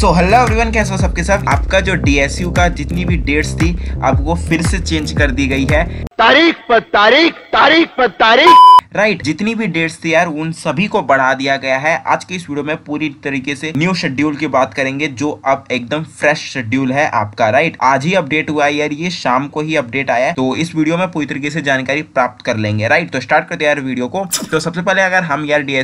So hello everyone कैसे हो सबके साथ आपका जो डीएसयू का जितनी भी डेट्स थी अब वो फिर से चेंज कर दी गई है तारीख पर तारीख तारीख पर तारीख राइट right, जितनी भी डेट्स थी यार उन सभी को बढ़ा दिया गया है आज के इस वीडियो में पूरी तरीके से न्यू शेड्यूल की बात करेंगे जो अब एकदम फ्रेश शेड्यूल है आपका राइट right? आज ही अपडेट हुआ है यार ये शाम को ही अपडेट आया है तो इस वीडियो में पूरी तरीके से जानकारी प्राप्त कर लेंगे राइट right? तो स्टार्ट करते यार वीडियो को तो सबसे पहले अगर हम यार डी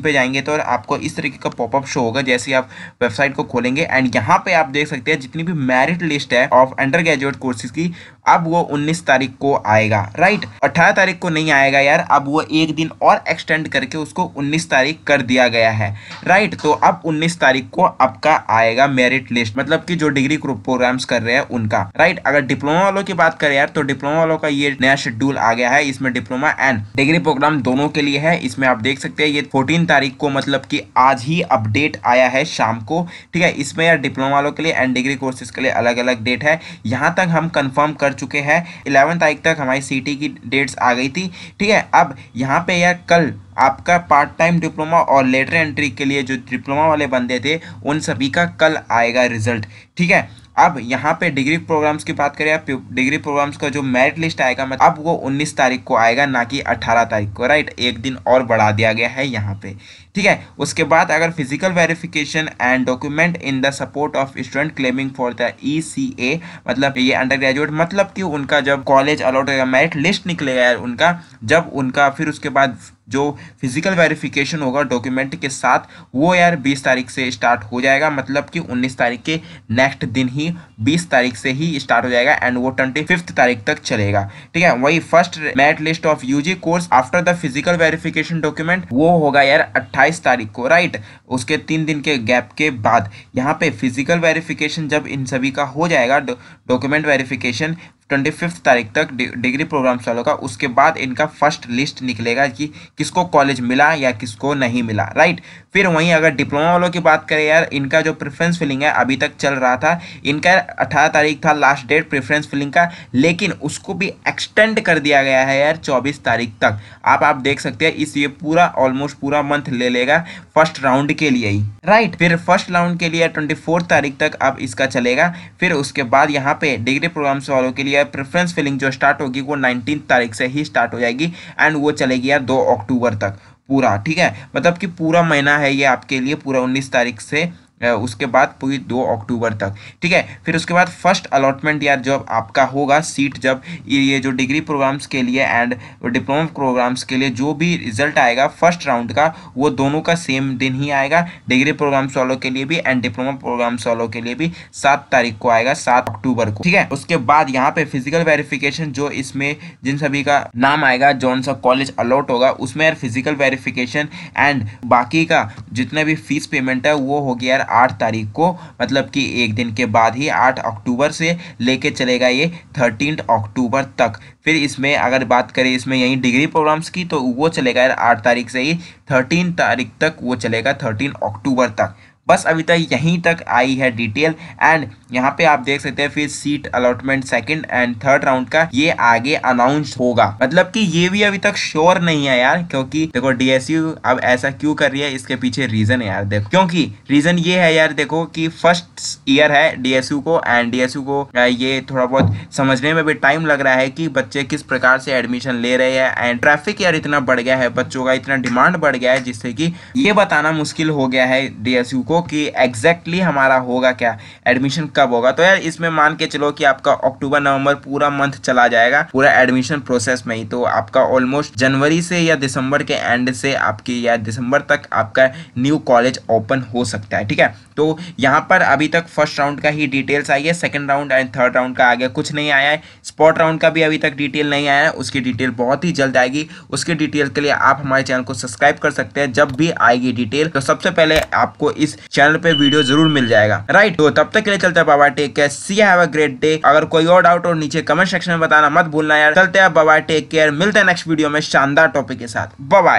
पे जाएंगे तो आपको इस तरीके का पॉपअप शो होगा जैसे आप वेबसाइट को खोलेंगे एंड यहाँ पे आप देख सकते हैं जितनी भी मेरिट लिस्ट है ऑफ अंडर ग्रेजुएट कोर्सेज की अब वो 19 तारीख को आएगा राइट 18 तारीख को नहीं आएगा यार अब वो एक दिन और एक्सटेंड करके उसको 19 तारीख कर दिया गया है राइट तो अब 19 तारीख को आपका आएगा मेरिट लिस्ट मतलब कि जो डिग्री ग्रुप प्रोग्राम्स कर रहे हैं उनका राइट अगर डिप्लोमा वालों की बात करें यार तो डिप्लोमा वालों का ये नया शेड्यूल आ गया है इसमें डिप्लोमा एंड डिग्री प्रोग्राम दोनों के लिए है इसमें आप देख सकते हैं ये फोर्टीन तारीख को मतलब की आज ही अपडेट आया है शाम को ठीक है इसमें यार डिप्लोमा वालों के लिए एंड डिग्री कोर्सेज के लिए अलग अलग डेट है यहाँ तक हम कन्फर्म कर चुके हैं इलेवन तारीख तक हमारी सी की डेट्स आ गई थी ठीक है अब यहाँ पे यार कल आपका पार्ट टाइम डिप्लोमा और लेटर एंट्री के लिए जो डिप्लोमा वाले बंदे थे उन सभी का कल आएगा रिजल्ट ठीक है अब यहाँ पे डिग्री प्रोग्राम्स की बात करें आप डिग्री प्रोग्राम्स का जो मेरिट लिस्ट आएगा मतलब अब वो 19 तारीख को आएगा ना कि 18 तारीख को राइट एक दिन और बढ़ा दिया गया है यहाँ पे ठीक है उसके बाद अगर physical verification and document in the support of student claiming for the E C A मतलब ये अंडर ग्रेजुएट मतलब कि उनका जब कॉलेज अलाउड मेरिट लिस्ट निकलेगा यार उनका जब उनका फिर उसके बाद जो फिजिकल वेरिफिकेशन होगा डॉक्यूमेंट के साथ वो यार 20 तारीख से स्टार्ट हो जाएगा मतलब कि 19 तारीख के नेक्स्ट दिन ही 20 तारीख से ही स्टार्ट हो जाएगा एंड वो ट्वेंटी तारीख तक चलेगा ठीक है वही first merit list of UG course after the physical verification document वो होगा यार अट्ठाईस तारीख को राइट उसके तीन दिन के गैप के बाद यहाँ पे फिजिकल वेरिफिकेशन जब इन सभी का हो जाएगा डॉक्यूमेंट वेरिफिकेशन ट्वेंटी फिफ्थ तारीख तक डिग्री प्रोग्राम चालू होगा उसके बाद इनका फर्स्ट लिस्ट निकलेगा कि किसको कॉलेज मिला या किसको नहीं मिला राइट फिर वहीं अगर डिप्लोमा वालों की बात करें यार इनका जो प्रेफरेंस फिलिंग है अभी तक चल रहा था इनका अठारह तारीख था लास्ट डेट प्रेफरेंस फिलिंग का लेकिन उसको भी एक्सटेंड कर दिया गया है यार चौबीस तारीख तक आप आप देख सकते हैं इस ये पूरा ऑलमोस्ट पूरा मंथ ले लेगा फर्स्ट राउंड के लिए ही राइट फिर फर्स्ट राउंड के लिए ट्वेंटी तारीख तक आप इसका चलेगा फिर उसके बाद यहाँ पे डिग्री प्रोग्राम्स वालों के लिए प्रेफरेंस फिलिंग जो स्टार्ट होगी वो नाइनटीन तारीख से ही स्टार्ट हो जाएगी एंड वो चलेगी यार दो अक्टूबर तक पूरा ठीक है मतलब कि पूरा महीना है ये आपके लिए पूरा उन्नीस तारीख से उसके बाद पूरी दो अक्टूबर तक ठीक है फिर उसके बाद फर्स्ट अलॉटमेंट यार जब आपका होगा सीट जब ये जो डिग्री प्रोग्राम्स के लिए एंड डिप्लोमा प्रोग्राम्स के लिए जो भी रिजल्ट आएगा फर्स्ट राउंड का वो दोनों का सेम दिन ही आएगा डिग्री प्रोग्राम्स वालों के लिए भी एंड डिप्लोमा प्रोग्राम्स वालों के लिए भी सात तारीख को आएगा सात अक्टूबर को ठीक है उसके बाद यहाँ पे फिजिकल वेरिफिकेशन जो इसमें जिन सभी का नाम आएगा जौन सा कॉलेज अलॉट होगा उसमें यार फिजिकल वेरिफिकेशन एंड बाकी का जितना भी फीस पेमेंट है वो हो गया यार आठ तारीख को मतलब कि एक दिन के बाद ही आठ अक्टूबर से लेके चलेगा ये थर्टीन अक्टूबर तक फिर इसमें अगर बात करें इसमें यही डिग्री प्रोग्राम्स की तो वो चलेगा यार आठ तारीख से ही थर्टीन तारीख तक वो चलेगा थर्टीन अक्टूबर तक बस अभी तक यहीं तक आई है डिटेल एंड यहाँ पे आप देख सकते हैं फिर seat allotment second and third round का ये आगे अनाउंस होगा मतलब कि ये भी अभी तक श्योर नहीं है यार क्योंकि देखो डीएसयू अब ऐसा क्यों कर रही है इसके पीछे रीजन है यार देखो क्योंकि रीजन ये है यार देखो कि फर्स्ट ईयर है डीएसयू को एंड डीएसयू को ये थोड़ा बहुत समझने में भी टाइम लग रहा है कि बच्चे किस प्रकार से एडमिशन ले रहे हैं एंड ट्रैफिक यार इतना बढ़ गया है बच्चों का इतना डिमांड बढ़ गया है जिससे की ये बताना मुश्किल हो गया है डीएसयू को कि एग्जैक्टली exactly हमारा होगा क्या एडमिशन कब होगा तो यार इसमें मान के चलो कि आपका अक्टूबर नवंबर पूरा मंथ चला जाएगा पूरा एडमिशन प्रोसेस में ही तो आपका ऑलमोस्ट जनवरी से या दिसंबर के एंड से आपकी या दिसंबर तक आपका न्यू कॉलेज ओपन हो सकता है ठीक है तो यहाँ पर अभी तक फर्स्ट राउंड का ही डिटेल्स आई है second round and third round का आगे कुछ नहीं आया है स्पॉट राउंड का भी अभी तक डिटेल नहीं आया है उसकी डिटेल बहुत ही जल्द आएगी उसकी डिटेल के लिए आप हमारे चैनल को सब्सक्राइब कर सकते हैं जब भी आएगी डिटेल तो सबसे पहले आपको इस चैनल पे वीडियो जरूर मिल जाएगा राइट तो तब तक के लिए चलते बाबा take care see have a great day अगर कोई और डाउट और नीचे कमेंट सेक्शन में बताना मत भूलना यार चलते हैं बाबा टेक केयर मिलते हैं नेक्स्ट वीडियो में शानदार टॉपिक के साथ बाय